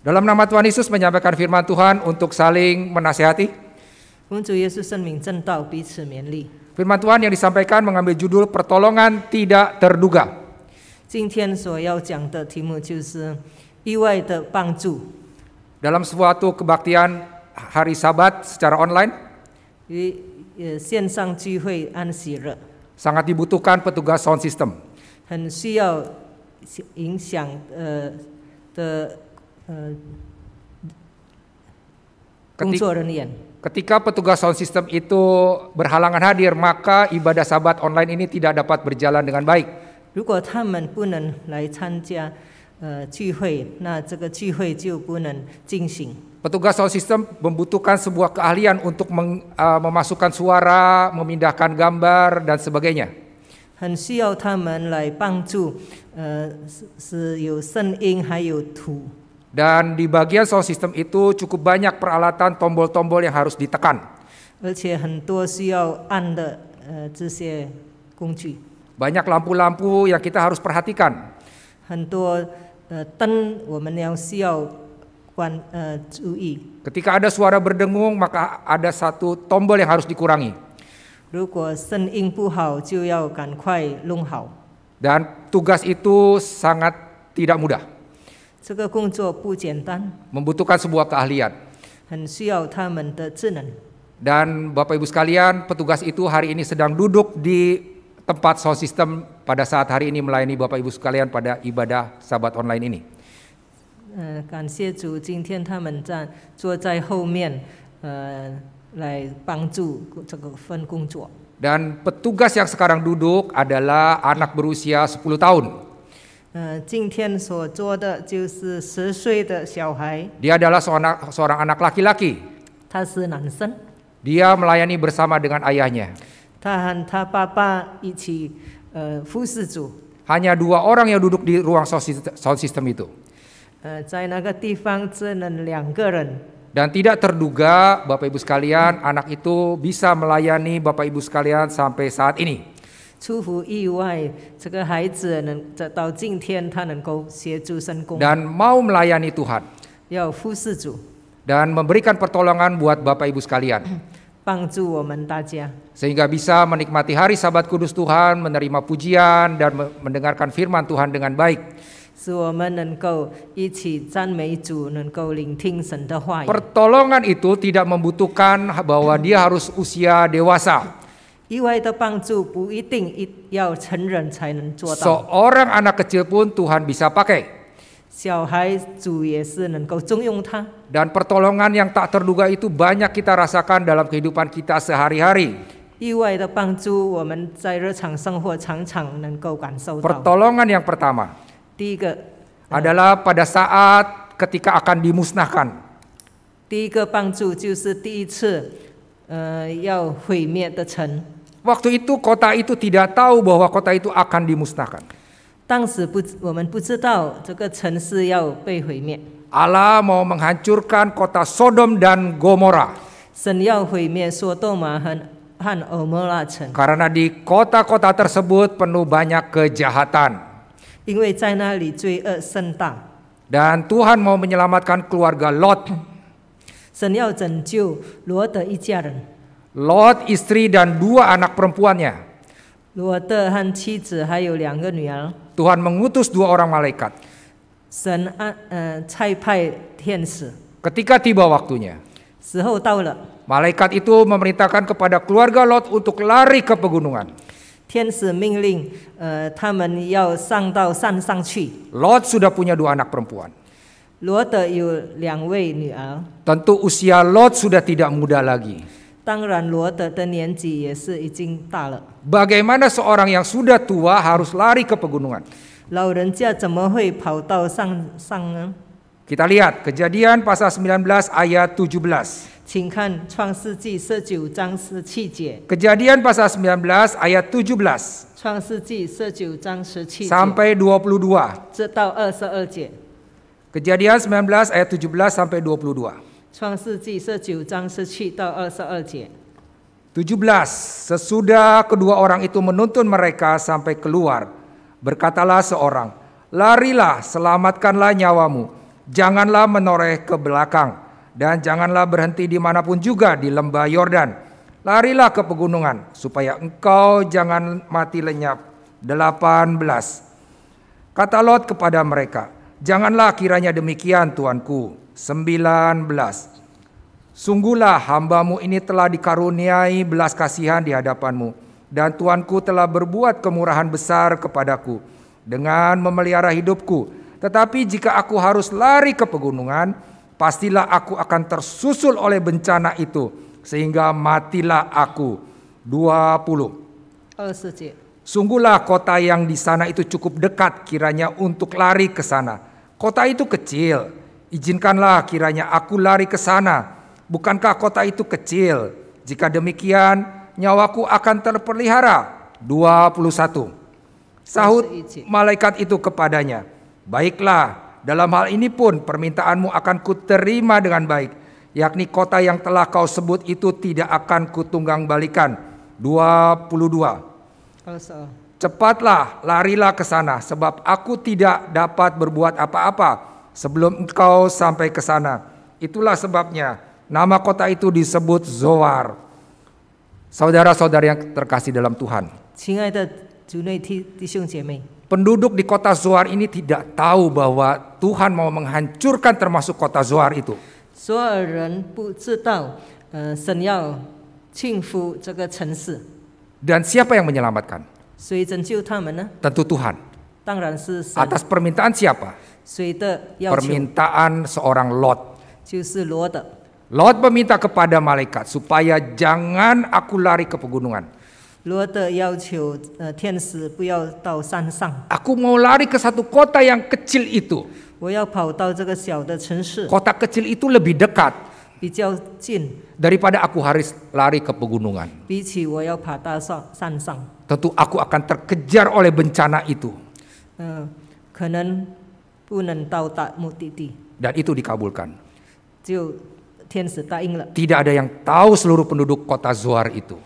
Dalam nama Tuhan Yesus menyampaikan firman Tuhan untuk saling menasehati. Firman Tuhan yang disampaikan mengambil judul pertolongan tidak terduga. Dalam suatu kebaktian hari Sabat secara online. Sangat dibutuhkan petugas sound system. Ketika petugas sound system itu berhalangan hadir, maka ibadah sabat online ini tidak dapat berjalan dengan baik. Petugas sound system membutuhkan sebuah keahlian untuk meng, uh, memasukkan suara, memindahkan gambar dan sebagainya. 很需要他们来帮助，呃，是是有声音还有图。dan di bagian sound system itu cukup banyak peralatan tombol-tombol yang harus ditekan. Eh, banyak lampu-lampu yang kita harus perhatikan. Eh, eh, Ketika ada suara berdengung, maka ada satu tombol yang harus dikurangi. Dan tugas itu sangat tidak mudah. 这个工作不简单，membutuhkan sebuah keahlian. 很需要他们的智能。Dan Bapak Ibu sekalian, petugas itu hari ini sedang duduk di tempat sound system pada saat hari ini melayani Bapak Ibu sekalian pada ibadah sahabat online ini. 呃，感谢主，今天他们在坐在后面，呃，来帮助这个份工作。Dan petugas yang sekarang duduk adalah anak berusia 10 tahun dia adalah seorang, seorang anak laki-laki. Dia melayani bersama dengan ayahnya. Hanya dua orang yang duduk di ruang sound system itu. Dan tidak terduga Bapak Ibu sekalian anak itu bisa melayani Bapak Ibu sekalian sampai saat ini. Dan mau melayani Tuhan. memberikan pertolongan buat Bapak Ibu sekalian. Sehingga bisa menikmati hari Sabat Kudus Tuhan, menerima pujian dan mendengarkan firman Tuhan dengan baik. Pertolongan itu tidak membutuhkan bahwa dia harus usia dewasa. Seorang anak kecil pun Tuhan bisa pakai. Dan pertolongan yang tak terduga itu banyak kita rasakan dalam kehidupan kita sehari-hari. Pertolongan yang pertama. adalah pada saat ketika akan dimusnahkan. 第一个帮助就是第一次，呃，要毁灭的城。Waktu itu kota itu tidak tahu bahwa kota itu akan dimusnahkan. Allah mau menghancurkan kota Sodom dan Gomora. Karena di kota-kota tersebut penuh banyak kejahatan. Dan Tuhan mau menyelamatkan keluarga Lot. 神要拯救罗德一家人。Lot, istri dan dua anak perempuannya. Tuhan mengutus dua orang malaikat. Uh, uh, Ketika tiba waktunya, malaikat itu memerintahkan kepada keluarga Lot untuk lari ke pegunungan. Lot sudah punya dua anak perempuan. Tentu usia Lot sudah tidak muda lagi. Bagaimana seorang yang sudah tua harus lari ke pegunungan? Kita lihat kejadian pasal 19 ayat 17. 请看《创世纪》十九章十七节。Kejadian pasal 19 ayat 17. 创世纪十九章十七 sampai 22. 直到二十二节。Kejadian 19 ayat 17 sampai 22 belas Sesudah kedua orang itu menuntun mereka sampai keluar, berkatalah seorang, "Larilah, selamatkanlah nyawamu. Janganlah menoreh ke belakang dan janganlah berhenti dimanapun juga di lembah Yordan. Larilah ke pegunungan supaya engkau jangan mati lenyap." 18 Kata Lot kepada mereka, "Janganlah kiranya demikian, tuanku." 19. Sungguhlah hambamu ini telah dikaruniai belas kasihan di hadapanmu. Dan Tuanku telah berbuat kemurahan besar kepadaku dengan memelihara hidupku. Tetapi jika aku harus lari ke pegunungan, pastilah aku akan tersusul oleh bencana itu. Sehingga matilah aku. 20. suci. Sungguhlah kota yang di sana itu cukup dekat kiranya untuk lari ke sana. Kota itu kecil, Izinkanlah kiranya aku lari ke sana. Bukankah kota itu kecil? Jika demikian, nyawaku akan terpelihara. 21. Sahut malaikat itu kepadanya, Baiklah, dalam hal ini pun permintaanmu akan kuterima dengan baik. Yakni kota yang telah kau sebut itu tidak akan kutunggang balikan. 22. Cepatlah, larilah ke sana, sebab aku tidak dapat berbuat apa-apa sebelum engkau sampai ke sana. Itulah sebabnya nama kota itu disebut Zoar. Saudara-saudara yang terkasih dalam Tuhan. Penduduk di kota Zoar ini tidak tahu bahwa Tuhan mau menghancurkan termasuk kota Zoar itu. Dan siapa yang menyelamatkan? Tentu Tuhan. Atas permintaan siapa? permintaan seorang Lot. Lot meminta kepada malaikat supaya jangan aku lari ke pegunungan. Aku mau lari ke satu kota yang kecil itu. Kota kecil itu lebih dekat daripada aku harus lari ke pegunungan. Tentu aku akan terkejar oleh bencana itu. 嗯、可能 dan itu dikabulkan. Tidak ada yang tahu seluruh penduduk kota Zoar itu.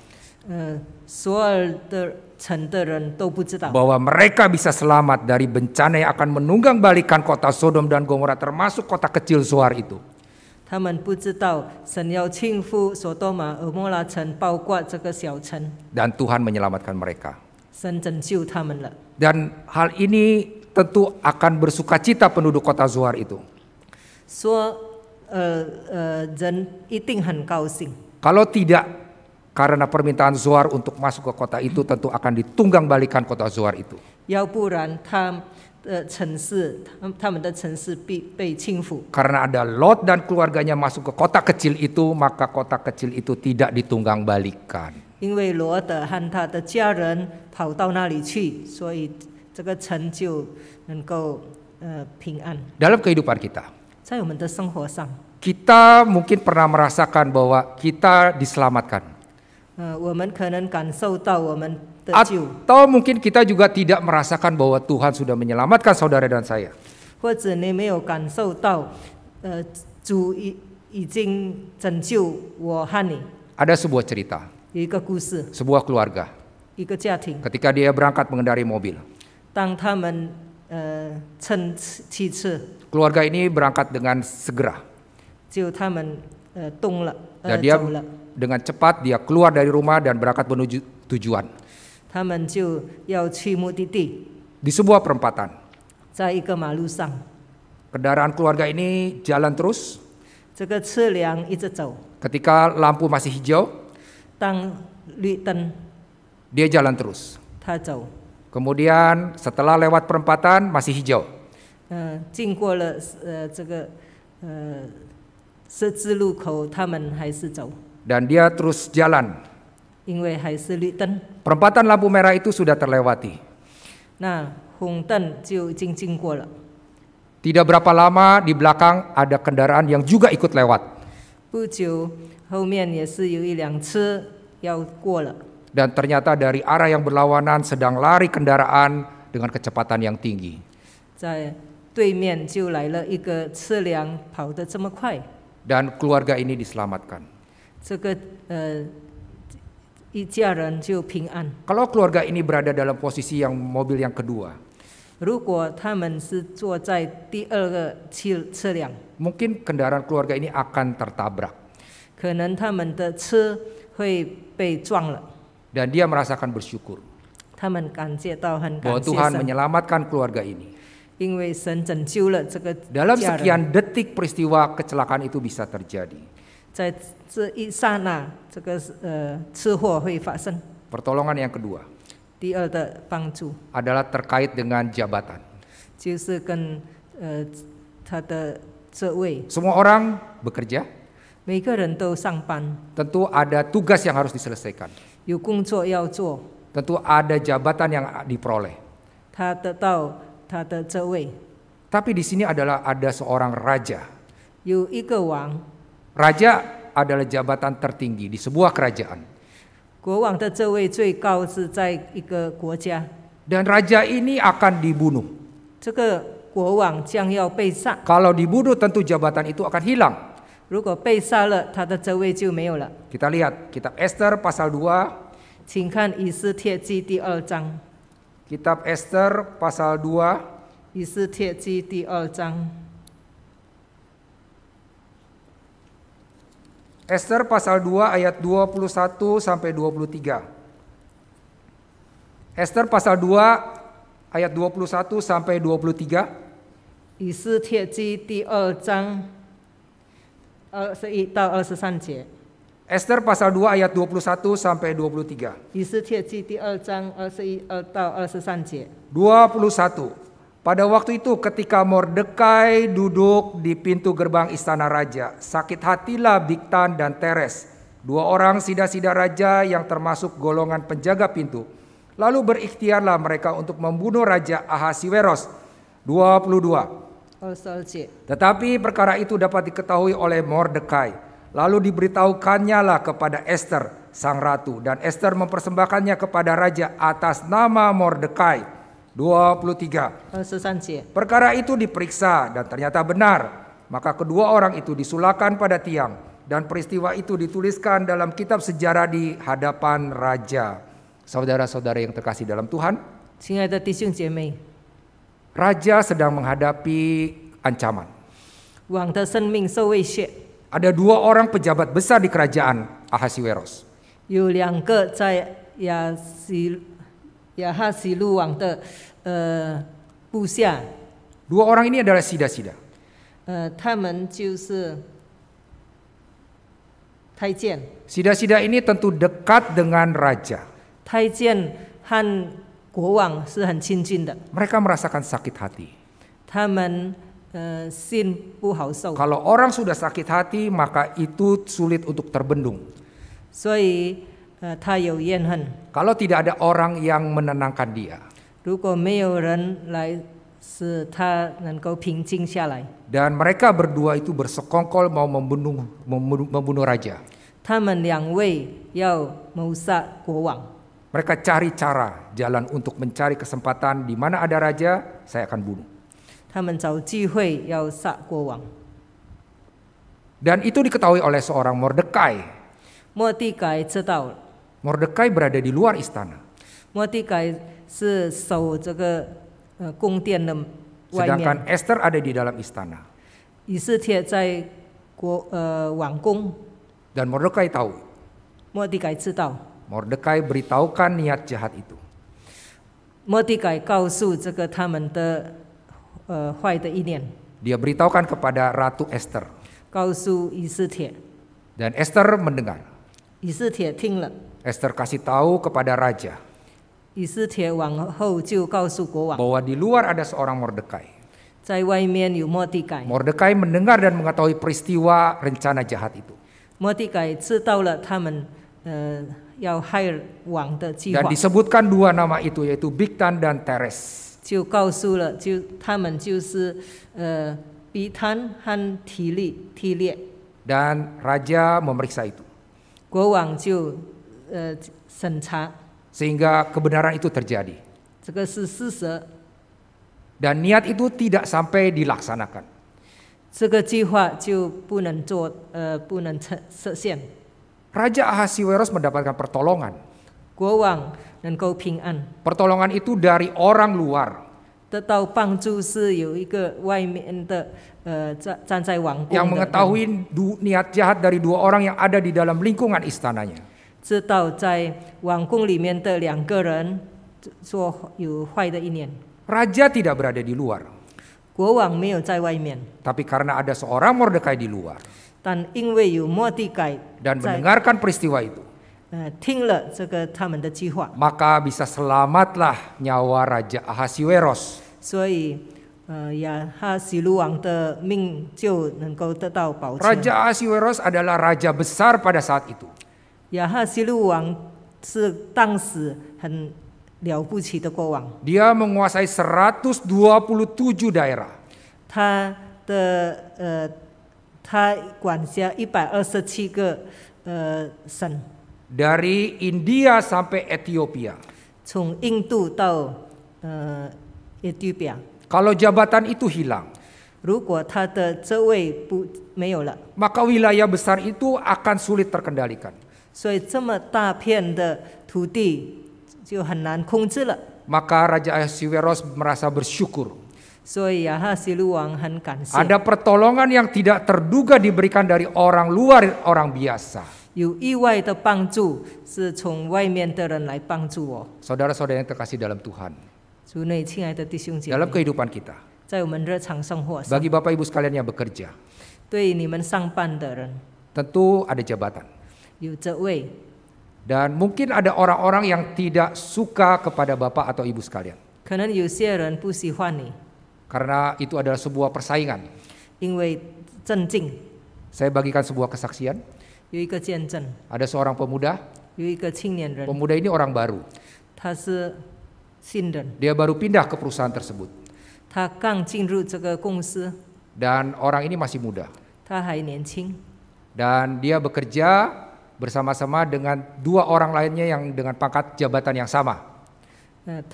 bahwa mereka bisa selamat dari bencana yang akan menunggang balikan kota Sodom dan Gomora termasuk kota kecil Zoar itu. Dan Tuhan menyelamatkan mereka. Dan hal ini tentu akan bersuka cita penduduk kota Zuhar itu. So, uh, uh, Kalau tidak, karena permintaan Zuhar untuk masuk ke kota itu tentu akan ditunggang balikan kota Zuhar itu. Uh, karena ada Lot dan keluarganya masuk ke kota kecil itu, maka kota kecil itu tidak ditunggang balikan. 因为罗德和他的家人跑到那里去，所以 dalam kehidupan kita，在我们的生活上，kita mungkin pernah merasakan bahwa kita diselamatkan. Atau mungkin kita juga tidak merasakan bahwa Tuhan sudah menyelamatkan saudara dan saya. Ada sebuah cerita. Sebuah keluarga. Ketika dia berangkat mengendari mobil. Keluarga ini berangkat dengan segera. Dan dia dengan cepat dia keluar dari rumah dan berangkat menuju tujuan. Di sebuah perempatan. Kendaraan keluarga ini jalan terus. Ketika lampu masih hijau, dia jalan terus. Kemudian setelah lewat perempatan masih hijau. Uh, Dan dia terus jalan. Perempatan lampu merah itu sudah terlewati. Nah, Tidak berapa lama di belakang ada kendaraan yang juga ikut lewat. 不久后面也是有一辆车要过了。dan ternyata dari arah yang berlawanan sedang lari kendaraan dengan kecepatan yang tinggi. Dan keluarga ini diselamatkan. Kalau keluarga ini berada dalam posisi yang mobil yang kedua. mungkin kendaraan keluarga ini akan tertabrak. 可能他们的车会被撞了。dan dia merasakan bersyukur. Bahwa Tuhan menyelamatkan keluarga ini. Dalam sekian detik peristiwa kecelakaan itu bisa terjadi. Pertolongan yang kedua adalah terkait dengan jabatan. Semua orang bekerja. Tentu ada tugas yang harus diselesaikan. Tentu ada jabatan yang diperoleh. Tapi di sini adalah ada seorang raja. Raja adalah jabatan tertinggi di sebuah kerajaan. Dan raja ini akan dibunuh. Kalau dibunuh tentu jabatan itu akan hilang. Kita lihat kitab Esther pasal 2. Kitab Esther pasal 2. Esther pasal 2 ayat 21 sampai 23. Esther pasal 2 ayat 21 sampai 23. 以斯帖记第二章 Eh, eh, Esther pasal 2 ayat 21 sampai 23. 21 eh, Pada waktu itu ketika Mordekai duduk di pintu gerbang istana raja, sakit hatilah Biktan dan Teres, dua orang sida-sida raja yang termasuk golongan penjaga pintu. Lalu berikhtiarlah mereka untuk membunuh raja Ahasiweros. 22. Tetapi perkara itu dapat diketahui oleh Mordekai. Lalu diberitahukannya lah kepada Esther, sang ratu. Dan Esther mempersembahkannya kepada raja atas nama Mordekai. 23. Perkara itu diperiksa dan ternyata benar. Maka kedua orang itu disulakan pada tiang. Dan peristiwa itu dituliskan dalam kitab sejarah di hadapan raja. Saudara-saudara yang terkasih dalam Tuhan. Raja sedang menghadapi ancaman. Ada dua orang pejabat besar di kerajaan Ahasiweros. Ya ya eh, dua orang ini adalah sida-sida. Eh, sida-sida ini tentu dekat dengan raja. han mereka merasakan sakit hati. Kalau orang sudah sakit hati, maka itu sulit untuk terbendung. Kalau tidak ada orang yang menenangkan dia. Dan mereka berdua itu bersekongkol mau membunuh membunuh, membunuh raja. 他们两位要谋杀国王。mereka cari cara, jalan untuk mencari kesempatan di mana ada raja, saya akan bunuh. Dan itu diketahui oleh seorang Mordekai. Mordekai Mordekai berada di luar istana. Mordekai eh, Sedangkan Esther ada di dalam istana. Eh, Dan Mordekai tahu. Mordekai tahu. Mordekai beritahukan niat jahat itu. Eh, Dia beritahukan kepada Ratu Esther. Dan Esther mendengar. Esther kasih tahu kepada raja. Bahwa di luar ada seorang Mordekai. Mordekai mendengar dan mengetahui peristiwa rencana jahat itu. 莫迪改知道了他们呃。要 hire disebutkan dua nama itu yaitu Bigtan dan Teres. 和提利提列。Dan raja memeriksa itu。国王就呃审查。Sehingga kebenaran itu terjadi。这个是事实。Dan niat itu tidak sampai dilaksanakan. Raja Ahasiweros mendapatkan pertolongan. Guowang dan An. Pertolongan itu dari orang luar. E, yang mengetahui niat jahat dari dua orang yang ada di dalam lingkungan istananya. Raja tidak berada di luar. Tapi karena ada seorang Mordekai di luar dan mendengarkan peristiwa itu. bisa selamatlah nyawa Raja Ahasiweros. Raja Ahasiweros adalah raja besar pada saat itu. Dia menguasai 127 daerah. 他管辖一百二十七个呃省。Dari India sampai Ethiopia。从印度到呃 Ethiopia。Kalau jabatan itu hilang. maka wilayah besar itu akan sulit terkendalikan。所以这么大片的土地就很难控制了。Maka Raja Ahasuerus merasa bersyukur. Ada pertolongan yang tidak terduga diberikan dari orang luar orang biasa. Saudara-saudara yang terkasih dalam Tuhan. Dalam kehidupan kita. Bagi Bapak Ibu sekalian yang bekerja. Tentu ada jabatan. Dan mungkin ada orang-orang yang tidak suka kepada Bapak atau Ibu sekalian. Karena itu adalah sebuah persaingan. Saya bagikan sebuah kesaksian. Ada seorang pemuda. Pemuda ini orang baru. Dia baru pindah ke perusahaan tersebut. Dan orang ini masih muda. Dan dia bekerja bersama-sama dengan dua orang lainnya yang dengan pangkat jabatan yang sama. Eh,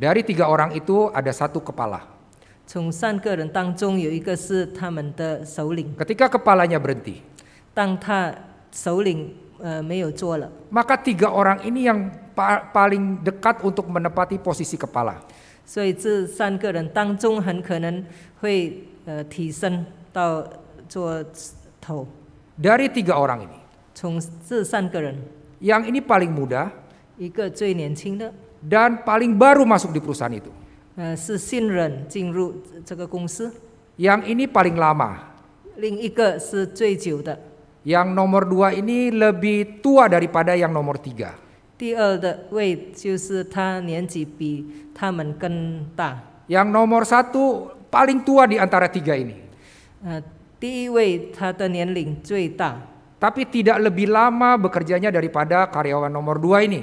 dari tiga orang itu ada satu kepala. Ketika kepalanya berhenti, maka tiga orang ini yang paling dekat untuk menepati posisi kepala. Dari tiga orang ini. 从这三个人。yang ini paling muda, dan paling baru masuk di perusahaan itu. Yang ini paling lama. Yang nomor dua ini lebih tua daripada yang nomor tiga. Yang nomor satu paling tua di antara tiga ini. Eh, 第一位，他的年龄最大。tapi tidak lebih lama bekerjanya daripada karyawan nomor dua ini.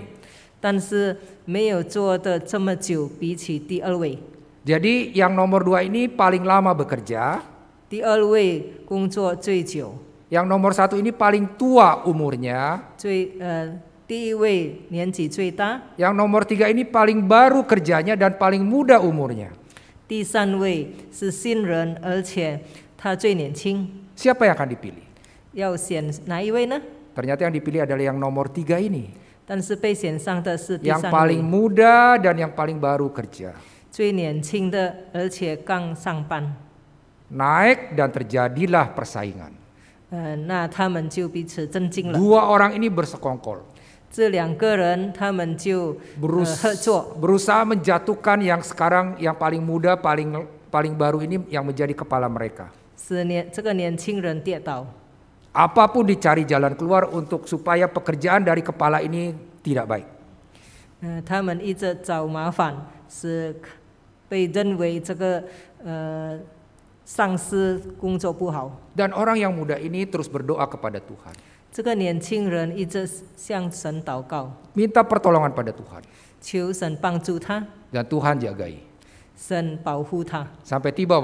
Jadi yang nomor dua ini paling lama bekerja. Yang nomor satu ini paling tua umurnya. Eh, yang nomor tiga ini paling baru kerjanya dan paling muda umurnya。Siapa yang akan dipilih? Ternyata yang dipilih adalah yang nomor tiga ini. Yang paling muda dan yang paling baru kerja. 最年轻的，而且刚上班。Naik dan terjadilah persaingan. Dua orang ini bersekongkol. Berusaha menjatuhkan yang sekarang yang paling muda, paling paling baru ini yang menjadi kepala mereka. Apapun dicari jalan keluar untuk supaya pekerjaan dari kepala ini tidak baik. Nah, Dan orang yang muda ini terus berdoa kepada Tuhan. Minta pertolongan pada Dan Tuhan Sampai tiba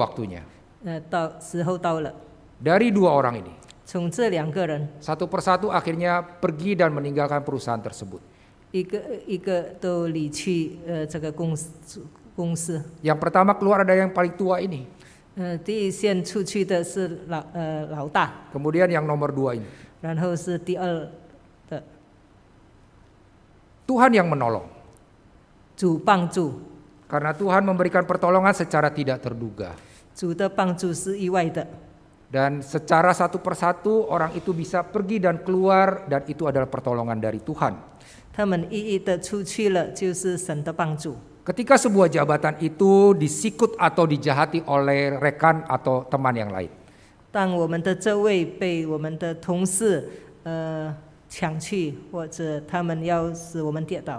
Dari dua orang ini。satu persatu akhirnya pergi dan meninggalkan perusahaan tersebut. Yang pertama keluar ada yang paling tua ini. Kemudian yang nomor dua ini. Tuhan yang menolong. Karena Tuhan memberikan pertolongan secara tidak terduga. Dan secara satu persatu orang itu bisa pergi dan keluar dan itu adalah pertolongan dari Tuhan. Ketika sebuah jabatan itu disikut atau dijahati oleh rekan atau teman yang lain.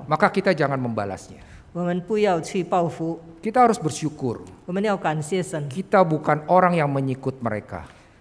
maka kita jangan membalasnya. Kita harus bersyukur. Kita bukan orang yang menyikut mereka.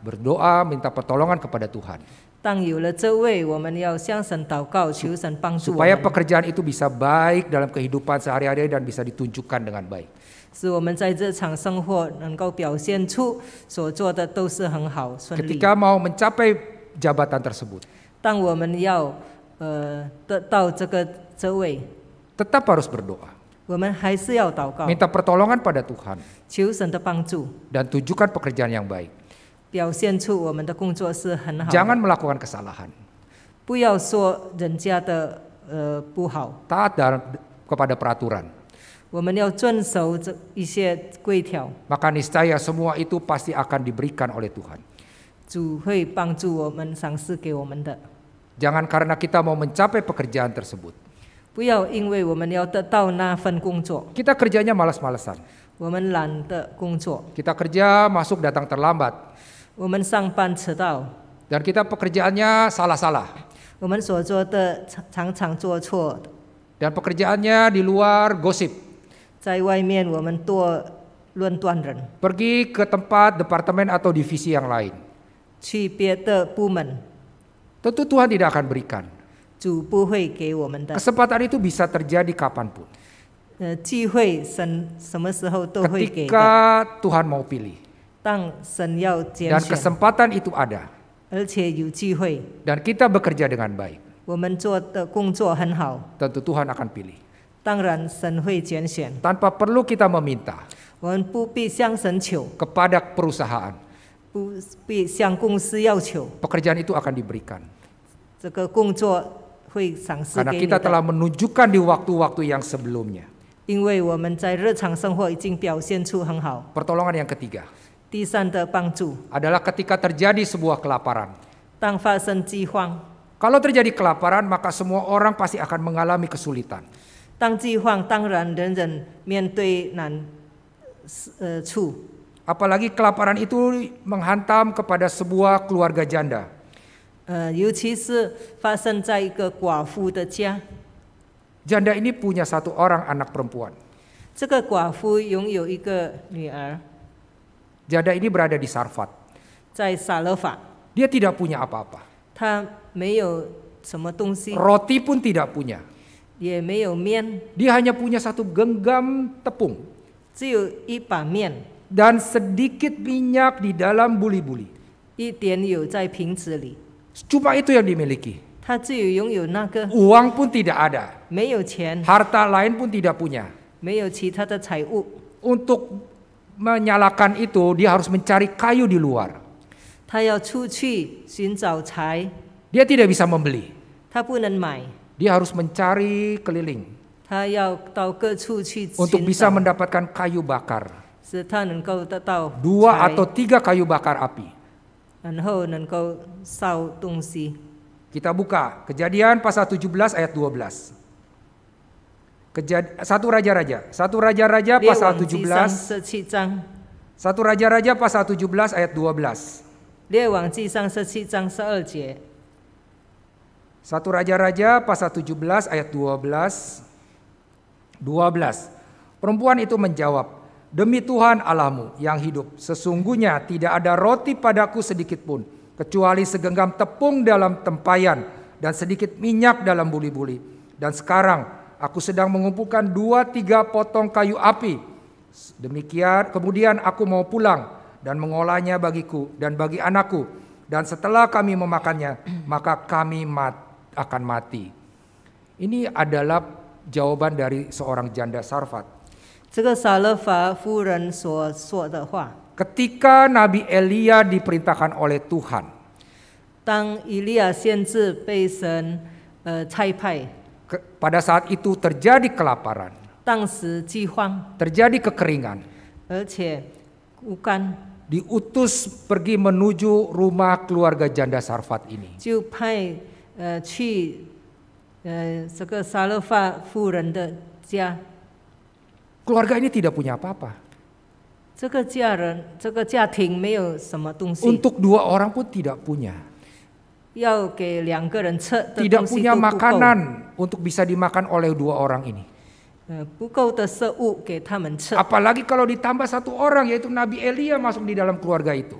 berdoa minta pertolongan kepada Tuhan. Supaya pekerjaan itu bisa baik dalam kehidupan sehari-hari dan bisa ditunjukkan dengan baik. Ketika mau mencapai jabatan Tetap harus Minta pertolongan pada Tuhan. Dan tunjukkan pekerjaan yang baik. Jangan melakukan kesalahan. Jangan kepada peraturan. niscaya semua itu pasti akan diberikan oleh Tuhan. Jangan karena kita mau mencapai pekerjaan tersebut. Kita kerjanya malas-malasan. Kita kerja masuk datang terlambat. Dan kita pekerjaannya salah-salah. Dan pekerjaannya di luar gosip. Pergi ke tempat departemen atau divisi yang lain. Tentu Tuhan tidak akan berikan. kesempatan itu bisa terjadi kapanpun. Ketika Tuhan mau pilih. Dan kesempatan itu ada. Dan kita bekerja dengan baik. Tentu Tuhan akan pilih. Tanpa perlu kita meminta. Kepada perusahaan. Pekerjaan itu akan diberikan. Karena kita telah menunjukkan di waktu-waktu yang sebelumnya. Pertolongan yang ketiga adalah ketika terjadi sebuah kelaparan. Kalau terjadi kelaparan, maka semua orang pasti akan mengalami kesulitan. Eh, Apalagi kelaparan itu menghantam kepada sebuah keluarga janda. Eh, janda ini punya satu orang anak perempuan. 这个寡妇拥有一个女儿，Jada ini berada di Sarfat. Dia tidak punya apa-apa. Roti pun tidak punya. Dia hanya punya satu genggam tepung. Dan sedikit minyak di dalam buli-buli. Cuma itu yang dimiliki. Uang pun tidak ada. Harta lain pun tidak punya. Untuk menyalakan itu, dia harus mencari kayu di luar. Dia tidak bisa membeli. Dia harus mencari keliling. Untuk bisa mendapatkan kayu bakar. Dua atau tiga kayu bakar api. Kita buka kejadian pasal 17 ayat 12. Kejad, satu raja-raja, satu raja-raja pasal 17. Satu raja-raja pasal 17 ayat 12. Satu raja-raja pasal 17 ayat 12. 12. Perempuan itu menjawab, Demi Tuhan Allahmu yang hidup, sesungguhnya tidak ada roti padaku sedikit pun, kecuali segenggam tepung dalam tempayan dan sedikit minyak dalam buli-buli. Dan sekarang aku sedang mengumpulkan dua tiga potong kayu api. Demikian kemudian aku mau pulang dan mengolahnya bagiku dan bagi anakku. Dan setelah kami memakannya, maka kami mat, akan mati. Ini adalah jawaban dari seorang janda Sarfat. Ketika Nabi Elia diperintahkan oleh Tuhan. 当以利亚先知被神呃差派。pada saat itu terjadi kelaparan. Terjadi kekeringan. diutus pergi menuju rumah keluarga janda Sarfat ini. Keluarga ini tidak punya apa-apa. Untuk dua orang pun tidak punya tidak punya makanan untuk bisa dimakan oleh dua orang ini. Apalagi kalau ditambah satu orang yaitu Nabi Elia masuk di dalam keluarga itu.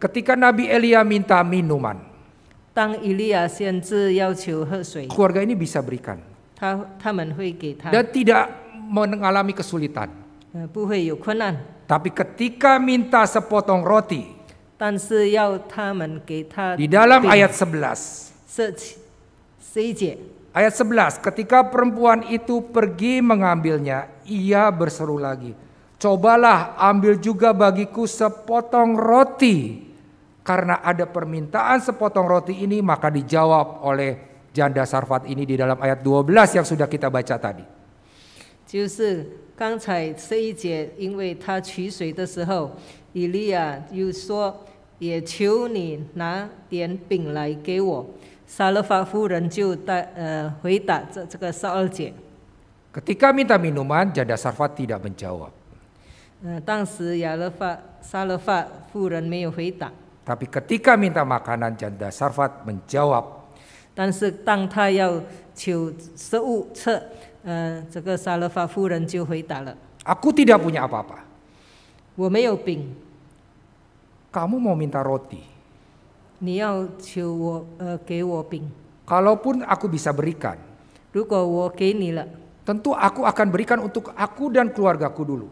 Ketika Nabi Elia minta minuman, keluarga ini bisa berikan. Dan tidak mengalami kesulitan. Eh, tapi ketika minta sepotong roti, di dalam ayat 11, ayat 11, ketika perempuan itu pergi mengambilnya, ia berseru lagi, cobalah ambil juga bagiku sepotong roti. Karena ada permintaan sepotong roti ini maka dijawab oleh janda sarfat ini di dalam ayat 12 yang sudah kita baca tadi. 就是刚才十一姐，因为她取水的时候，伊利亚又说：“也求你拿点饼来给我。”沙勒法夫人就答呃回答这这个十二姐。ketika minta minuman, janda sarvat tidak menjawab。tapi ketika minta makanan, janda sarvat menjawab。但是当他要求食物吃。Aku tidak punya apa apa Kamu mau minta roti? roti？你要求我呃给我饼。Kalaupun aku bisa berikan。如果我给你了。Tentu aku akan berikan untuk aku dan keluargaku dulu。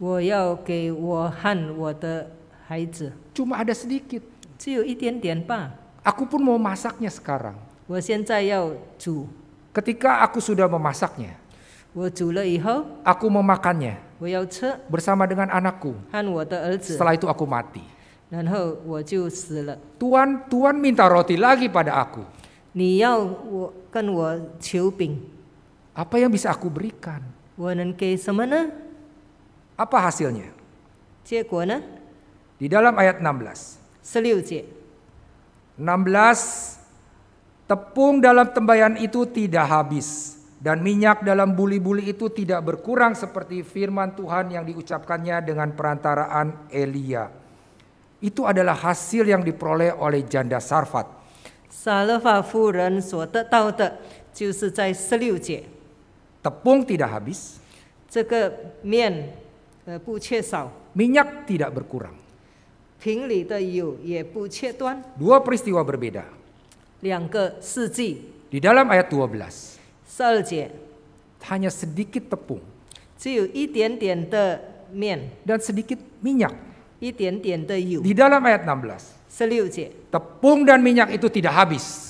我要给我和我的孩子。Cuma ada sedikit。只有一点点吧。Aku pun mau masaknya sekarang。我现在要煮。Ketika aku sudah memasaknya, aku memakannya bersama dengan anakku. Setelah itu aku mati. Tuan, Tuan minta roti lagi pada aku. Apa yang bisa aku berikan? Apa hasilnya? Di dalam ayat 16. 16 Tepung dalam tembayan itu tidak habis dan minyak dalam buli-buli itu tidak berkurang seperti firman Tuhan yang diucapkannya dengan perantaraan Elia. Itu adalah hasil yang diperoleh oleh janda Sarfat. Tepung tidak habis. Eh, minyak tidak berkurang. Dua peristiwa berbeda. 两个世纪。Di dalam ayat 12. hanya sedikit tepung. 只有一点点的面。Dan sedikit minyak. 一点点的油。Di dalam ayat 16. Tepung dan minyak itu tidak habis.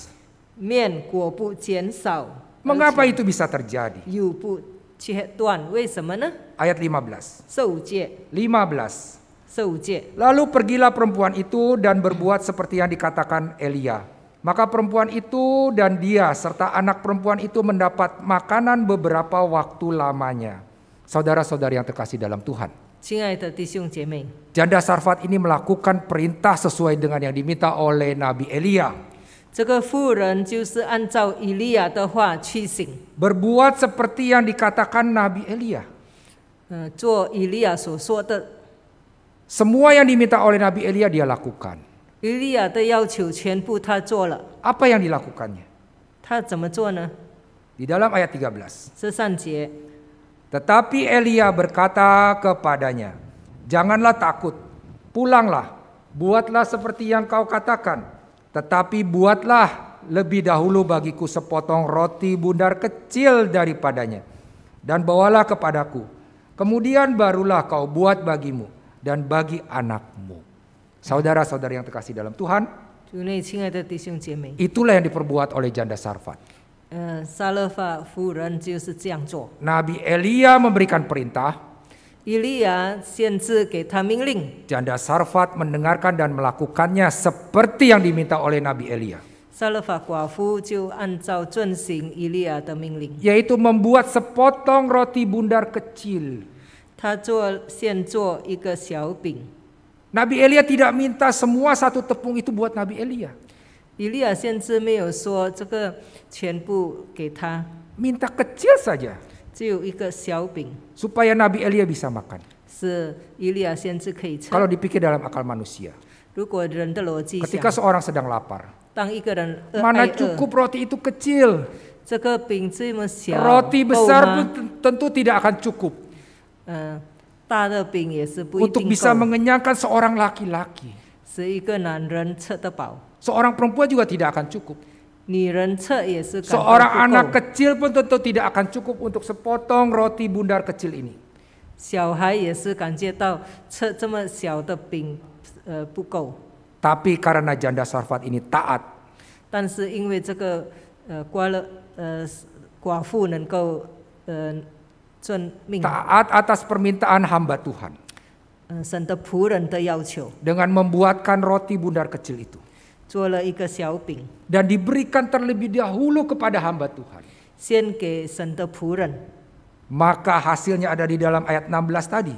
面果不减少。Mengapa itu bisa terjadi? 油不切断，为什么呢？Ayat 15. 15. Lalu pergilah perempuan itu dan berbuat seperti yang dikatakan Elia. Maka perempuan itu dan dia serta anak perempuan itu mendapat makanan beberapa waktu lamanya. Saudara-saudari yang terkasih dalam Tuhan. Janda Sarfat ini melakukan perintah sesuai dengan yang diminta oleh Nabi Elia. Berbuat seperti yang dikatakan Nabi Elia. Semua yang diminta oleh Nabi Elia dia lakukan. 以利亚的要求全部他做了。Apa yang dilakukannya? dalam ayat 13. Elia berkata kepadanya, "Janganlah takut, pulanglah, buatlah seperti yang kau katakan, tetapi buatlah lebih dahulu bagiku sepotong roti bundar kecil daripadanya, dan bawalah kepadaku. Kemudian barulah kau buat bagimu dan bagi anakmu." Saudara-saudara yang terkasih dalam Tuhan, itulah yang diperbuat oleh janda Sarfat. Nabi Elia memberikan perintah. Janda Sarfat mendengarkan dan melakukannya seperti yang diminta oleh Nabi Elia. Yaitu membuat sepotong roti bundar kecil. Nabi Elia tidak minta semua satu tepung itu buat Nabi Elia. Elia minta kecil saja. Supaya Nabi Elia bisa makan. Kalau dipikir dalam akal manusia. Ketika seorang sedang lapar. Mana cukup roti itu kecil. Roti besar pun tentu tidak akan cukup untuk bisa mengenyangkan seorang laki-laki. seorang perempuan juga tidak akan cukup. Seorang anak kecil pun tentu tidak akan cukup untuk sepotong roti bundar kecil ini. tapi karena janda Sarfat ini taat, 但是因为这个呃瓜了呃寡妇能够呃 taat atas permintaan hamba Tuhan. Dengan membuatkan roti bundar kecil itu. Dan diberikan terlebih dahulu kepada hamba Tuhan. Maka hasilnya ada di dalam ayat 16 tadi.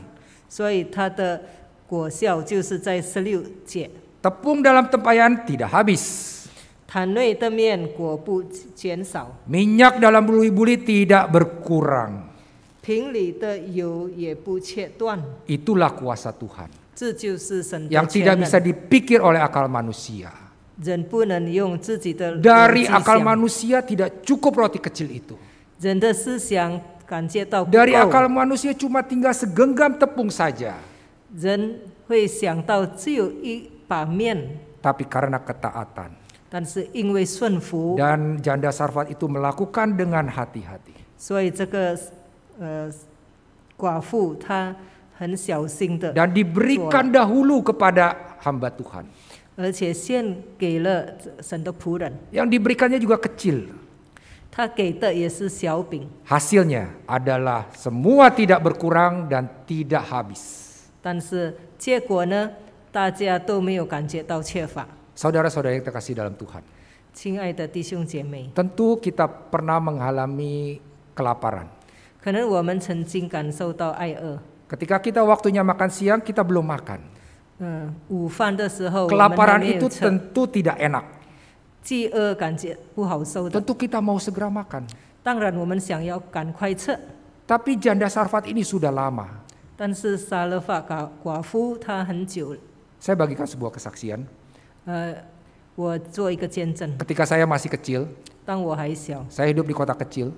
Tepung dalam tempayan tidak habis. Minyak dalam buli-buli tidak berkurang. Itulah kuasa Tuhan. Yang tidak bisa dipikir oleh akal manusia. Dari akal manusia tidak cukup roti kecil itu. Dari akal manusia cuma tinggal segenggam tepung saja. Tapi karena ketaatan. Dan janda sarfat itu melakukan dengan hati-hati. 所以这个 dan diberikan dahulu kepada hamba Tuhan. Yang diberikannya juga kecil. Hasilnya adalah semua tidak berkurang dan tidak habis. saudara saudara yang terkasih dalam Tuhan. Tentu kita pernah mengalami kelaparan. Ketika kita waktunya makan siang, kita belum makan. Kelaparan itu tentu tidak enak. Tentu kita mau segera makan. Tapi janda Sarfat ini sudah lama. 但是沙勒法寡寡妇她很久。Saya bagikan sebuah kesaksian. Ketika saya masih kecil. Saya hidup di kota kecil.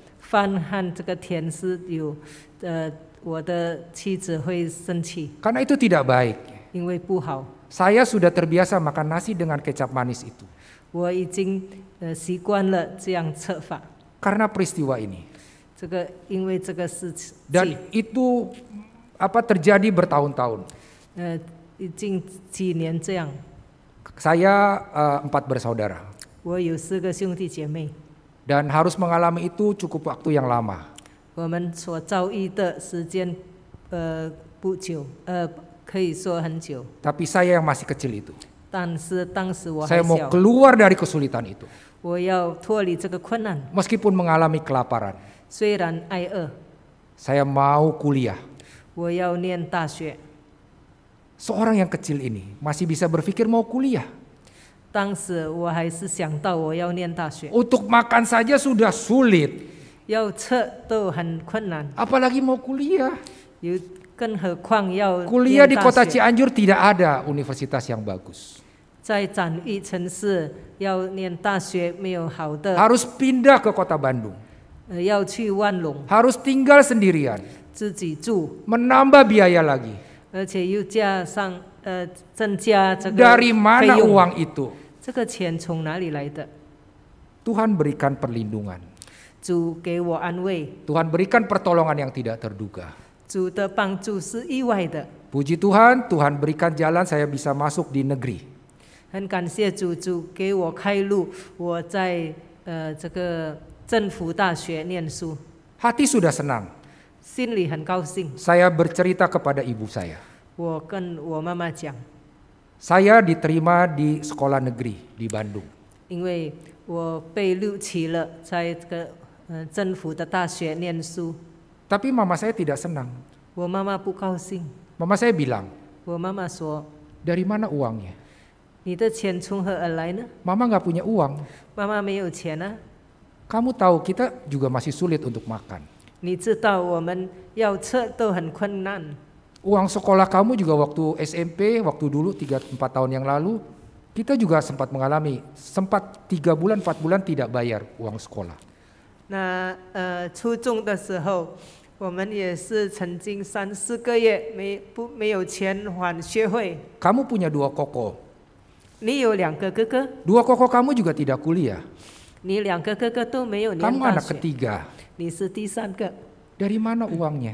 饭和这个甜食有，呃，我的妻子会生气。Karena itu tidak baik. 因为不好。Saya sudah terbiasa makan nasi dengan kecap manis itu. 我已经呃习惯了这样吃法。Karena peristiwa ini. 这个因为这个事情。Dan itu apa terjadi bertahun-tahun. Uh, uh, empat bersaudara. 我有四个兄弟姐妹。dan harus mengalami itu cukup waktu yang lama. Tapi saya yang masih kecil itu. Saya mau keluar dari kesulitan itu, Meskipun mengalami kelaparan. Saya mau kuliah. Seorang yang kecil ini masih bisa berpikir mau kuliah. 当时我还是想到我要念大学。Untuk makan saja sudah sulit. mau kuliah. Kuliah di kota Cianjur tidak ada universitas yang bagus. pindah ke kota Bandung. tinggal sendirian. biaya lagi. Dari mana uang itu? 这个钱从哪里来的？Tuhan berikan perlindungan. Tuhan berikan pertolongan yang tidak terduga. Tuhan, Tuhan berikan jalan saya bisa masuk di negeri. Hati sudah senang. Saya bercerita kepada ibu saya. Saya diterima di sekolah negeri di Bandung. Eh, Tapi mama saya tidak senang. Mama saya bilang. Dari mana uangnya? E mama nggak punya uang. Mama Kamu tahu kita juga masih sulit untuk makan. 你知道我们要吃都很困难。Uang sekolah kamu juga waktu SMP, waktu dulu 3-4 tahun yang lalu, kita juga sempat mengalami, sempat 3 bulan, 4 bulan tidak bayar uang sekolah. Nah, uh, de Kamu punya dua koko. Dua koko kamu juga tidak kuliah. 你两个哥哥都没有 Kamu anak ketiga. Dari mana uangnya?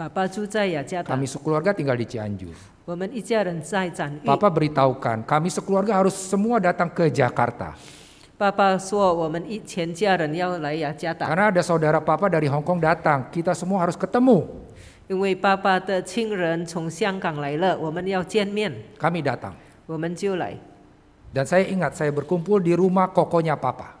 Bapak Kami sekeluarga tinggal di Cianjur. Papa beritahukan, kami sekeluarga harus semua datang ke Jakarta. Ya, Karena ada saudara papa dari Hong Kong datang, kita semua harus ketemu. Kami datang. Dan saya ingat saya berkumpul di rumah kokonya papa.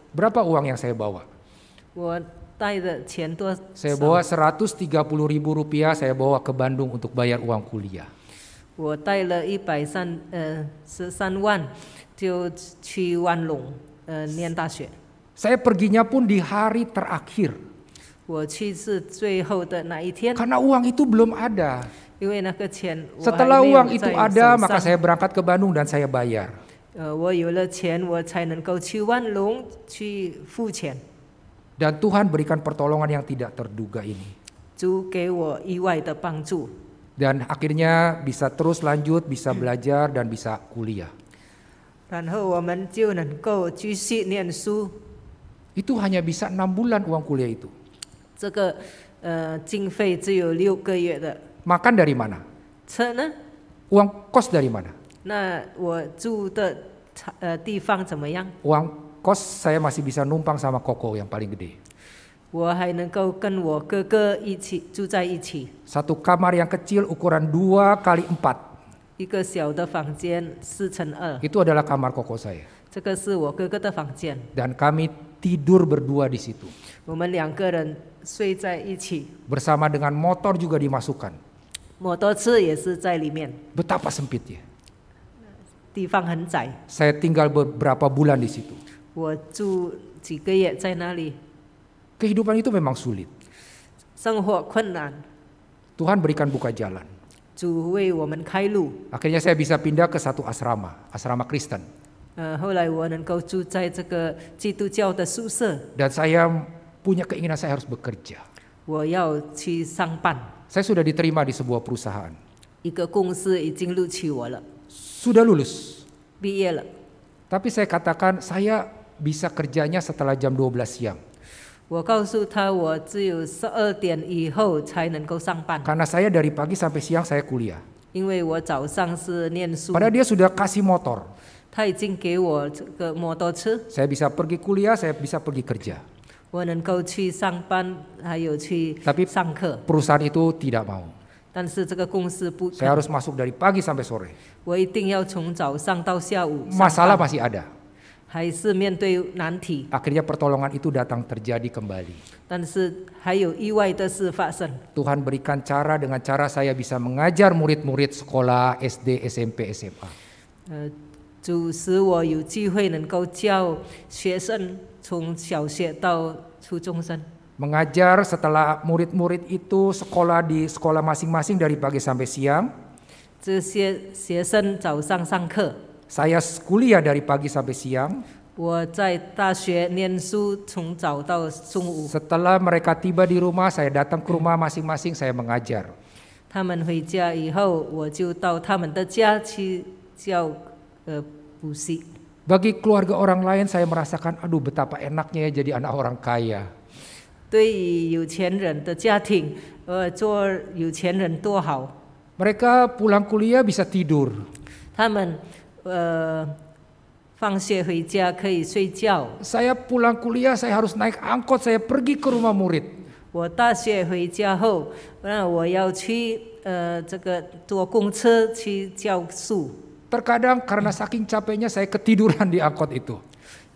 Berapa uang yang saya bawa? Saya bawa 130 ribu rupiah, saya bawa ke Bandung untuk bayar uang kuliah. 我带了一百三呃十三万，就去万隆呃念大学。Saya eh, eh, perginya pun di hari terakhir. Karena uang itu belum ada. Setelah uang itu ada, maka saya berangkat ke Bandung dan saya bayar. 呃，我有了钱，我才能够去万隆去付钱。Dan Tuhan berikan pertolongan yang tidak terduga ini. Dan akhirnya bisa terus lanjut, bisa belajar dan bisa kuliah. Itu hanya bisa enam bulan uang kuliah itu. Makan dari mana? Uang kos dari mana? 那我住的呃地方怎么样？Uang kos saya masih bisa numpang sama Koko yang paling gede. kamar yang kecil ukuran dua kali empat。一个小的房间四乘二。Itu adalah kamar Koko saya. kami tidur berdua di situ。我们两个人睡在一起。Bersama dengan motor juga dimasukkan。摩托车也是在里面。Betapa sempitnya. Saya tinggal beberapa bulan di situ. Kehidupan itu memang sulit. Tuhan berikan buka jalan. Akhirnya saya bisa pindah ke satu asrama, asrama Kristen. Dan saya punya keinginan saya harus bekerja. Saya sudah diterima di sebuah perusahaan sudah lulus. Tapi saya katakan saya bisa kerjanya setelah jam 12 siang. Karena saya dari pagi sampai siang saya kuliah. Padahal dia sudah kasih motor. Saya bisa pergi kuliah, saya bisa pergi kerja. Tapi perusahaan itu tidak mau. Saya harus masuk dari pagi sampai sore. Masalah masih ada. Akhirnya pertolongan itu datang terjadi kembali. Tuhan berikan cara dengan cara saya bisa mengajar murid-murid sekolah SD, SMP, SMA. 呃，主使我有机会能够教学生从小学到初中生。mengajar setelah murid-murid itu sekolah di sekolah masing-masing dari pagi sampai siang. Saya kuliah dari pagi sampai siang. Setelah mereka tiba di rumah, saya datang ke rumah masing-masing, saya mengajar. E, Bagi keluarga orang lain, saya merasakan, aduh betapa enaknya ya jadi anak orang kaya. Mereka pulang kuliah bisa tidur. 他们呃放学回家可以睡觉。Saya pulang kuliah saya harus naik angkot saya pergi ke rumah murid. karena saking capeknya saya ketiduran di angkot itu.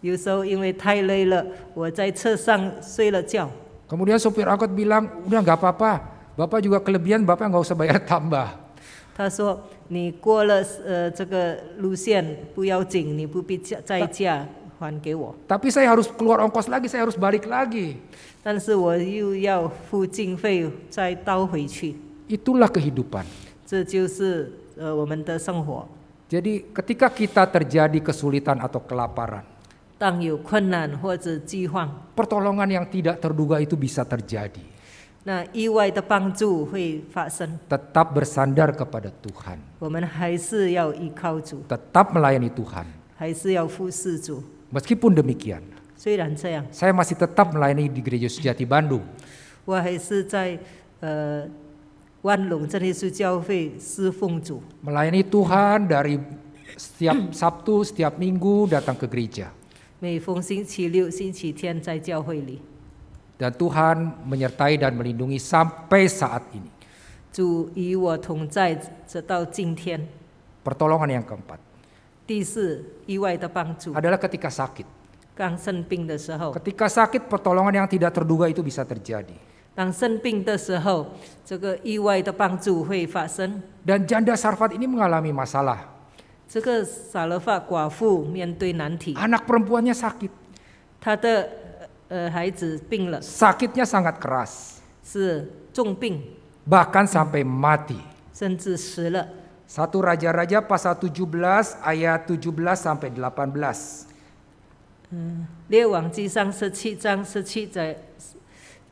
Kemudian sopir angkot bilang, udah nggak apa-apa, bapak juga kelebihan, bapak nggak usah bayar tambah. Eh, Tapi saya harus keluar ongkos lagi, saya harus balik lagi. Itulah kehidupan. Eh, Jadi ketika kita terjadi kesulitan atau kelaparan. 当有困难或者饥荒，pertolongan yang tidak terduga itu bisa terjadi. Tetap bersandar kepada Tuhan. Tetap melayani Tuhan. Meskipun demikian, saya masih tetap melayani di Gereja Sejati Bandung. Melayani Tuhan dari setiap Sabtu, setiap Minggu datang ke gereja. Dan Tuhan menyertai dan melindungi sampai saat ini. 主与我同在，直到今天。Pertolongan yang keempat. 第四，意外的帮助。Adalah ketika sakit. 刚生病的时候。Ketika sakit, pertolongan yang tidak terduga itu bisa terjadi. 当生病的时候，这个意外的帮助会发生。Dan janda Sarfat ini mengalami masalah. 这个撒勒法寡妇面对难题，anak perempuannya sakit，她的呃孩子病了，sakitnya sangat keras，是重病，bahkan sampai mati，甚至死了。Satu Raja-Raja pasal 17 ayat 17 sampai 18. 18。嗯，列王记上十七章十七节，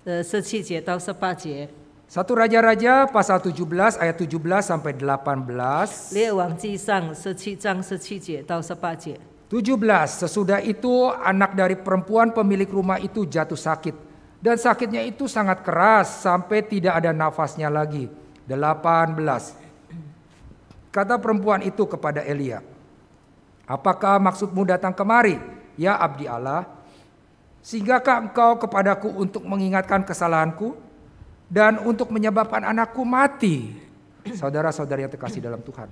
呃，十七节到十八节。satu Raja-Raja pasal 17 ayat 17 sampai 18. 17 Sesudah itu anak dari perempuan pemilik rumah itu jatuh sakit dan sakitnya itu sangat keras sampai tidak ada nafasnya lagi. 18 Kata perempuan itu kepada Elia, "Apakah maksudmu datang kemari, ya abdi Allah? sehingga engkau kepadaku untuk mengingatkan kesalahanku?" dan untuk menyebabkan anakku mati. saudara saudara yang terkasih dalam Tuhan.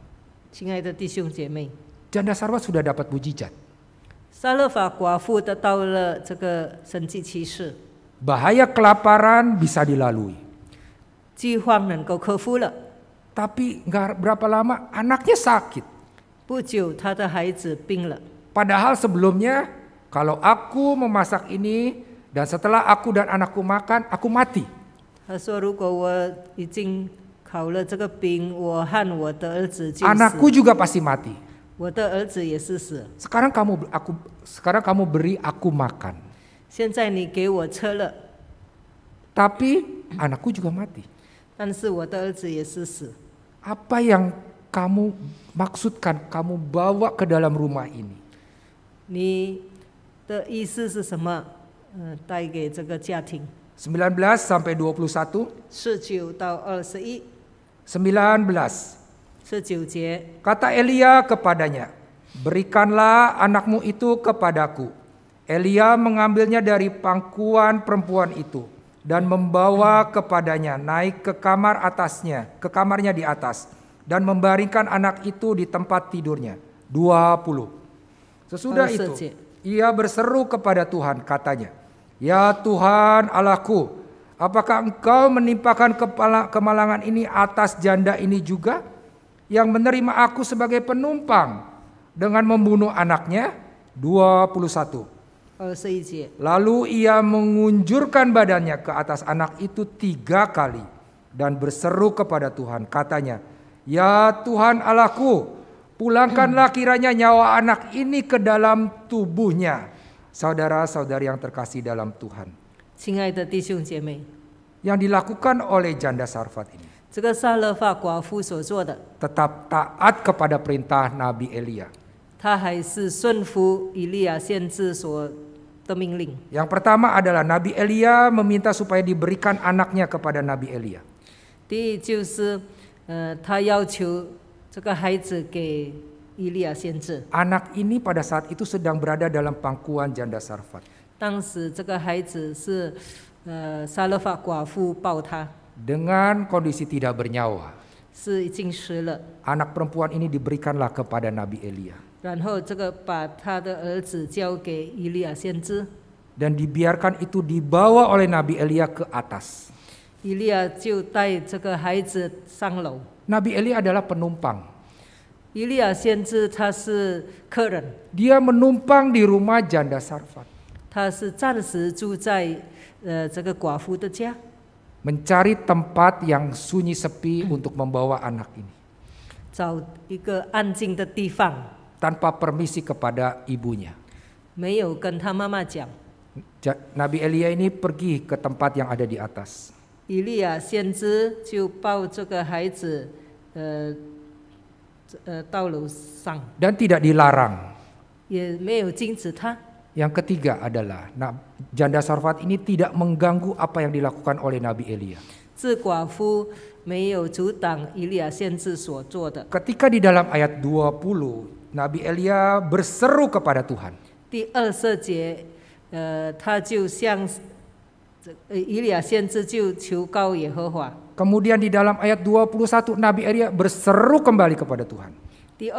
Janda sarwa sudah dapat mujizat. Bahaya kelaparan bisa dilalui. Tapi nggak berapa lama anaknya sakit. Padahal sebelumnya kalau aku memasak ini dan setelah aku dan anakku makan, aku mati. Anakku juga pasti mati. 我的儿子也是死。Sekarang kamu aku sekarang kamu beri aku makan. 现在你给我吃了，Tapi anakku juga mati. 但是我的儿子也是死。Apa yang kamu maksudkan kamu bawa ke dalam rumah ini? 19 sampai 21. 19到 21. 19. Kata Elia kepadanya, "Berikanlah anakmu itu kepadaku." Elia mengambilnya dari pangkuan perempuan itu dan membawa kepadanya naik ke kamar atasnya, ke kamarnya di atas dan membaringkan anak itu di tempat tidurnya. 20. Sesudah itu, ia berseru kepada Tuhan katanya, Ya Tuhan Allahku, apakah engkau menimpakan kepala kemalangan ini atas janda ini juga? Yang menerima aku sebagai penumpang dengan membunuh anaknya? 21. Ya. Lalu ia mengunjurkan badannya ke atas anak itu tiga kali dan berseru kepada Tuhan. Katanya, Ya Tuhan Allahku, pulangkanlah kiranya nyawa anak ini ke dalam tubuhnya saudara-saudari yang terkasih dalam Tuhan. Yang dilakukan oleh janda Sarfat ini. Tetap taat kepada perintah Nabi Elia. Yang pertama adalah Nabi Elia meminta supaya diberikan anaknya kepada Nabi Elia. 第一就是，呃，他要求这个孩子给 Anak 先知。Anak ini pada saat itu sedang berada dalam pangkuan janda Sarfat. 当时这个孩子是呃沙勒法寡妇抱他。Dengan kondisi tidak bernyawa. perempuan ini diberikanlah kepada Nabi Elia. Dan dibiarkan itu dibawa oleh Nabi Elia ke atas. Elia Elia adalah penumpang. Ilia Dia menumpang di rumah janda Sarfat. Mencari tempat yang sunyi sepi untuk membawa anak ini. Tanpa permisi kepada ibunya. Nabi Elia ini pergi ke tempat yang ada di atas. Elia 先知就抱这个孩子，呃。dan tidak dilarang. 也没有禁止他。Yang ketiga adalah nah, janda Sarfat ini tidak mengganggu apa yang dilakukan oleh Nabi Elia. Ketika di dalam ayat 20 Nabi Elia berseru kepada Tuhan. 第二十节，呃，他就向以利亚先知就求告耶和华。Kemudian di dalam ayat 21 Nabi Elia berseru kembali kepada Tuhan. Di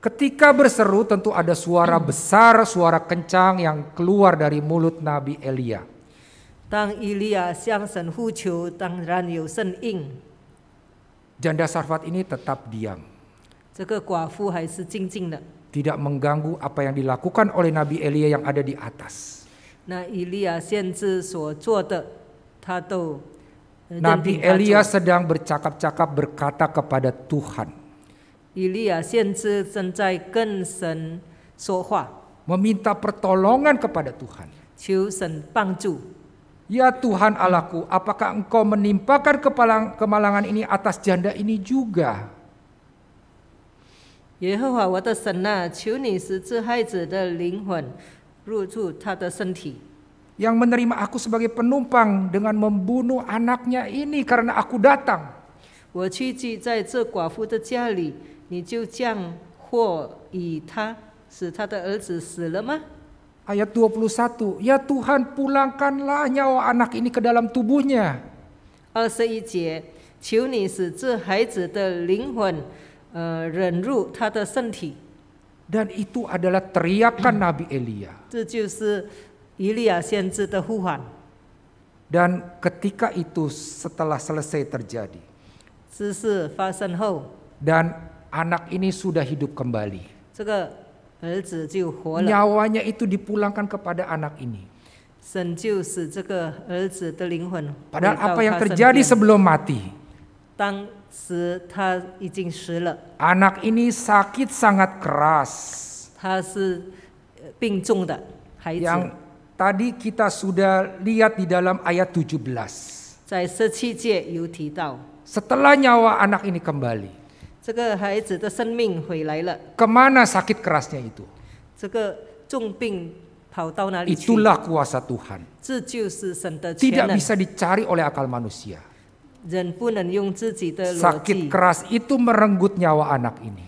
Ketika berseru tentu ada suara besar, suara kencang yang keluar dari mulut Nabi Elia. Janda Sarfat ini tetap diam. Tidak mengganggu apa yang dilakukan oleh Nabi Elia yang ada di atas. Nabi Elia sedang bercakap-cakap berkata kepada Tuhan. Elia Meminta pertolongan kepada Tuhan. Ya Tuhan Allahku, apakah engkau menimpakan kepalang, kemalangan ini atas janda ini juga? 耶和华我的神啊，求你使这孩子的灵魂 yang menerima aku sebagai penumpang dengan membunuh anaknya ini karena aku datang. Ayat 21, ya Tuhan pulangkanlah nyawa anak ini ke dalam tubuhnya. 21节，求你使这孩子的灵魂，呃，忍入他的身体。dan itu adalah teriakan Nabi Elia. Dan ketika itu setelah selesai terjadi. Dan anak ini sudah hidup kembali. Nyawanya itu dipulangkan kepada anak ini. Padahal apa yang terjadi sebelum mati? Anak ini sakit sangat keras. Yang tadi kita sudah lihat di dalam ayat 17. Setelah nyawa anak ini kembali. Kemana sakit kerasnya itu? Itulah kuasa Tuhan. Tidak bisa dicari oleh akal manusia. Sakit keras itu merenggut nyawa anak ini.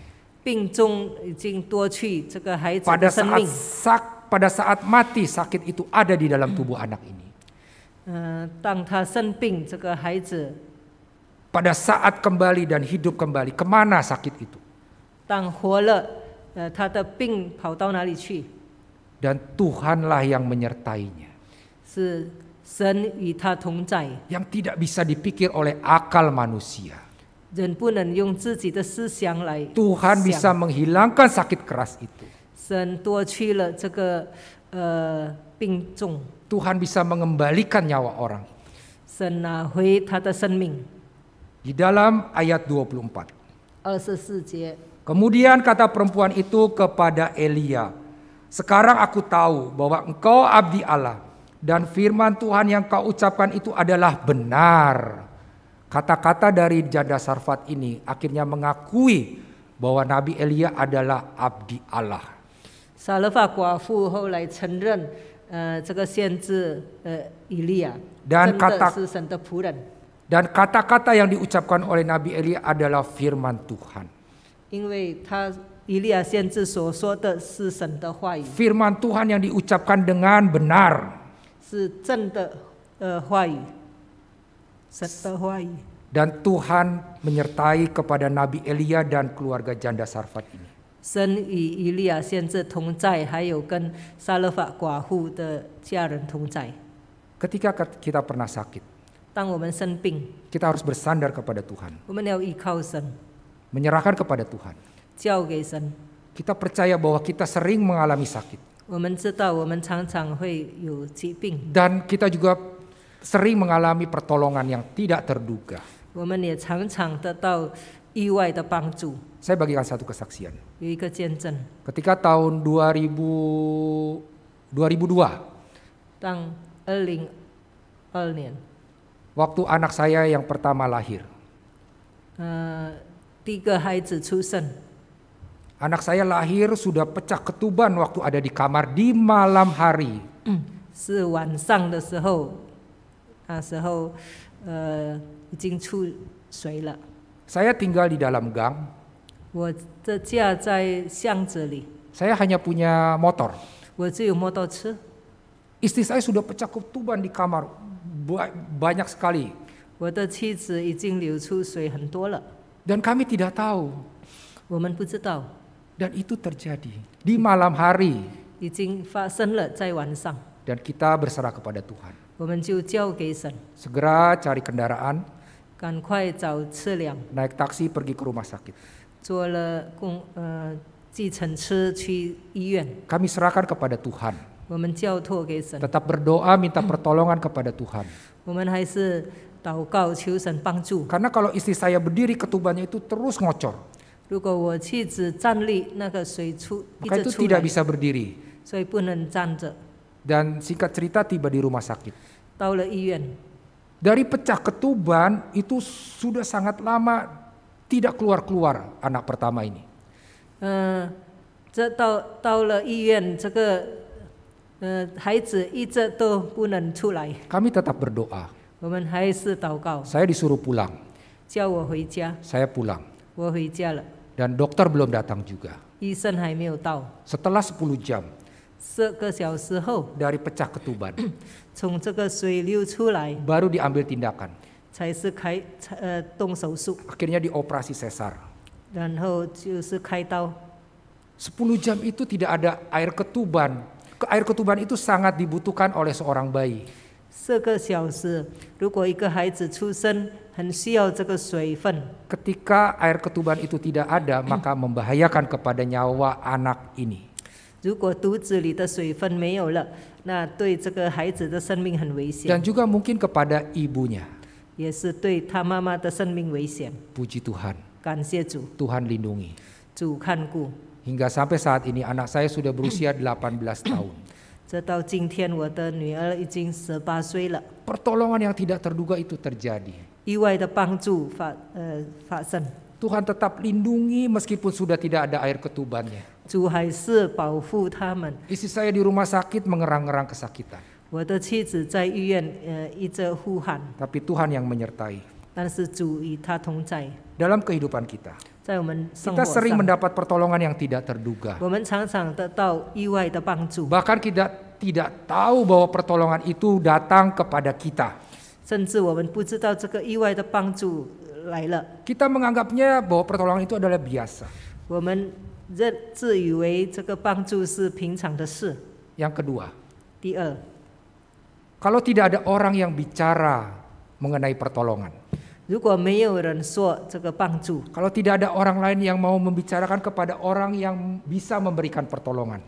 Pada saat sak, pada saat mati sakit itu ada di dalam tubuh anak ini. Pada saat kembali dan hidup kembali, kemana sakit itu? Dan Tuhanlah yang menyertainya. 神与他同在，yang tidak bisa dipikir oleh akal manusia. Tuhan bisa menghilangkan sakit keras itu. Eh, Tuhan bisa mengembalikan nyawa orang. Di dalam ayat 24. Kemudian kata perempuan itu kepada Elia, "Sekarang aku tahu bahwa engkau abdi Allah dan firman Tuhan yang kau ucapkan itu adalah benar. Kata-kata dari janda Sarfat ini akhirnya mengakui bahwa Nabi Elia adalah abdi Allah. Eh, eh, dan kata kata kata-kata yang diucapkan oleh Nabi Elia adalah firman Tuhan. Firman Tuhan yang diucapkan dengan benar dan Tuhan menyertai kepada Nabi Elia dan keluarga janda Sarfat ini. 神与以利亚先知同在，还有跟撒勒法寡妇的家人同在。Ketika kita pernah sakit, kita harus bersandar kepada Tuhan. 我们要依靠神，menyerahkan kepada Tuhan. 交给神。Kita percaya bahwa kita sering mengalami sakit. Dan kita juga sering mengalami pertolongan yang tidak terduga. Saya bagikan satu kesaksian. Ketika tahun 2002, waktu anak saya yang pertama lahir, uh, Anak saya lahir sudah pecah ketuban waktu ada di kamar di malam hari. Hmm. Saya tinggal di dalam gang. Saya hanya punya motor. Istri saya sudah pecah ketuban di kamar banyak sekali. Dan kami tidak tahu. 我们不知道。dan itu terjadi di malam hari. Dan kita berserah kepada Tuhan. Segera cari kendaraan. Naik taksi pergi ke rumah sakit. Kami serahkan kepada Tuhan. Tetap berdoa minta pertolongan kepada Tuhan. Karena kalau istri saya berdiri ketubannya itu terus ngocor. Maka itu tidak bisa berdiri. Dan singkat cerita tiba di rumah sakit. Dari pecah ketuban itu sudah sangat lama tidak keluar-keluar anak pertama ini. Kami tetap berdoa. Saya disuruh pulang. Saya pulang. 我回家了。dan dokter belum datang juga. Setelah 10 jam. Dari pecah ketuban. baru diambil tindakan. Akhirnya dioperasi sesar. 10 jam itu tidak ada air ketuban. Air ketuban itu sangat dibutuhkan oleh seorang bayi. Ketika air ketuban itu tidak ada, hmm. maka membahayakan kepada nyawa anak ini. 如果肚子里的水分没有了，那对这个孩子的生命很危险。Dan juga mungkin kepada ibunya. 也是对他妈妈的生命危险。Puji Tuhan. 感谢主。Tuhan lindungi. 主看顾。Hingga sampai saat ini anak saya sudah berusia 18 tahun. Pertolongan yang tidak terduga itu terjadi. Tuhan tetap lindungi meskipun sudah tidak ada air ketubannya. Istri saya di rumah sakit mengerang-erang kesakitan. Tapi Tuhan yang menyertai. Dalam kehidupan kita. Kita sering mendapat pertolongan yang tidak terduga. Bahkan kita tidak tahu bahwa pertolongan itu datang kepada kita. Kita menganggapnya bahwa pertolongan itu adalah biasa. Yang kedua. Kalau tidak ada orang yang bicara mengenai pertolongan. Kalau tidak ada orang lain yang mau membicarakan kepada orang yang bisa memberikan pertolongan.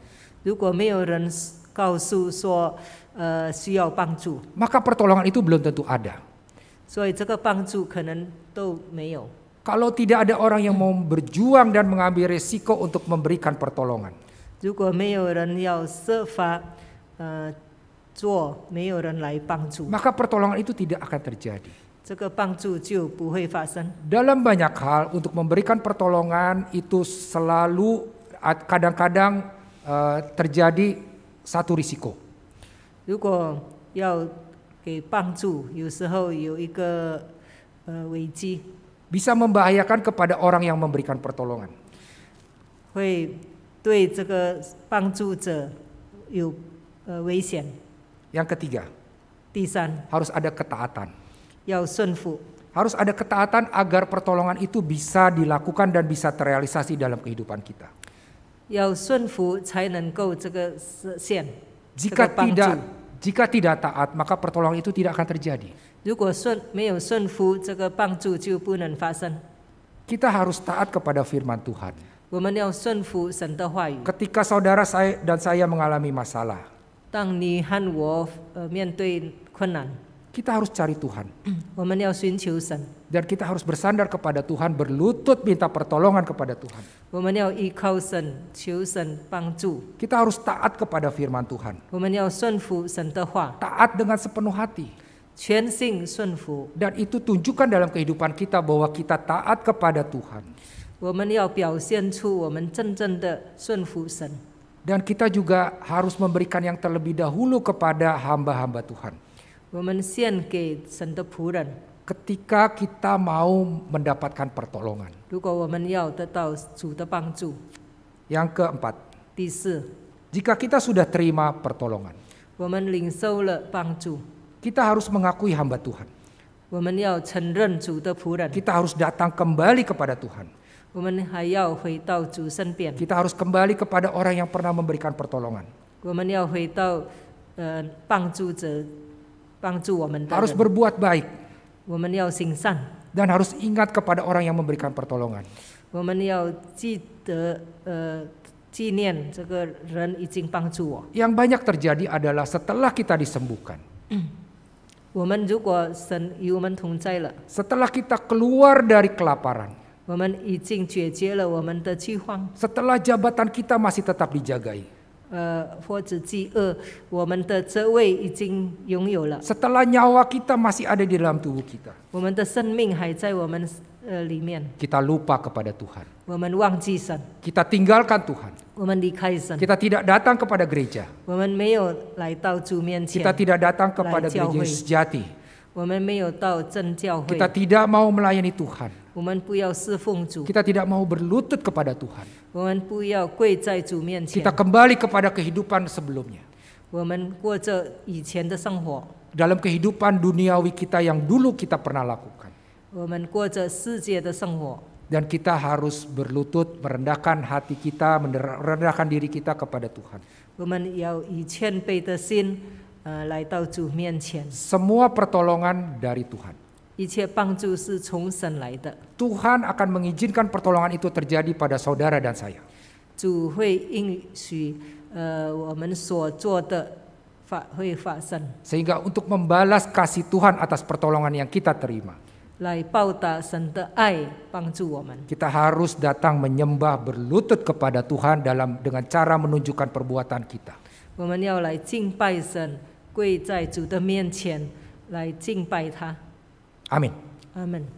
Maka pertolongan itu belum tentu ada. Kalau tidak ada orang yang mau berjuang dan mengambil resiko untuk memberikan pertolongan. maka pertolongan itu tidak akan terjadi. Dalam banyak hal untuk memberikan pertolongan itu selalu kadang-kadang uh, terjadi satu risiko. Bisa membahayakan kepada orang yang memberikan pertolongan. Yang ketiga, harus ada ketaatan harus ada ketaatan agar pertolongan itu bisa dilakukan dan bisa terrealisasi dalam kehidupan kita. jika tidak jika tidak taat maka pertolongan itu tidak akan terjadi. kita harus taat kepada firman Tuhan. Ketika saudara saya dan saya mengalami masalah. Kita harus cari Tuhan. Mm. Dan kita harus bersandar kepada Tuhan, berlutut minta pertolongan kepada Tuhan. Kita harus taat kepada firman Tuhan. Taat dengan sepenuh hati. Dan itu tunjukkan dalam kehidupan kita bahwa kita taat kepada Tuhan. Dan kita juga harus memberikan yang terlebih dahulu kepada hamba-hamba Tuhan. Ketika kita mau mendapatkan pertolongan. Yang keempat. Jika kita sudah terima pertolongan. Kita harus mengakui hamba Tuhan. Kita harus datang kembali kepada Tuhan. Kita harus kembali kepada orang yang pernah memberikan pertolongan harus berbuat baik dan harus ingat kepada orang yang memberikan pertolongan. yang banyak terjadi adalah setelah kita disembuhkan. setelah kita keluar dari kelaparan，我们已经解决了我们的饥荒。Setelah jabatan kita masih tetap dijagai，呃或者饥饿，我们的这位已经拥有了。Setelah nyawa kita masih ada di dalam tubuh kita. kita lupa kepada Tuhan. Kita tinggalkan Tuhan. Kita tidak datang kepada gereja. Kita tidak datang kepada gereja sejati. Kita tidak mau melayani Tuhan. Kita tidak mau berlutut kepada Tuhan. Kita kembali kepada kehidupan sebelumnya. Dalam kehidupan duniawi kita yang dulu kita pernah lakukan. Dan kita harus berlutut merendahkan hati kita, merendahkan diri kita kepada Tuhan. Semua pertolongan dari Tuhan. Tuhan akan mengizinkan pertolongan itu terjadi pada saudara dan saya. Sehingga untuk membalas kasih Tuhan atas pertolongan yang kita terima. Kita harus datang menyembah berlutut kepada Tuhan dalam dengan cara menunjukkan perbuatan kita. kita. Amin. Amin.